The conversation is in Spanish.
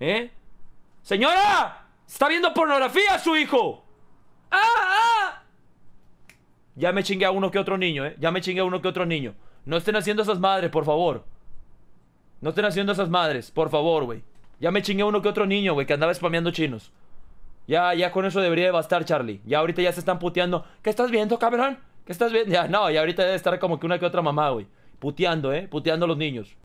¿Eh? Señora, está viendo pornografía su hijo. ¡Ah, ah! Ya me chingué a uno que otro niño, ¿eh? Ya me chingué a uno que otro niño. No estén haciendo esas madres, por favor. No estén haciendo esas madres, por favor, güey. Ya me chingué a uno que otro niño, güey, que andaba spameando chinos. Ya, ya con eso debería de bastar, Charlie. Ya ahorita ya se están puteando. ¿Qué estás viendo, cabrón? ¿Qué estás viendo? Ya, no, ya ahorita debe estar como que una que otra mamá, güey. Puteando, ¿eh? Puteando a los niños.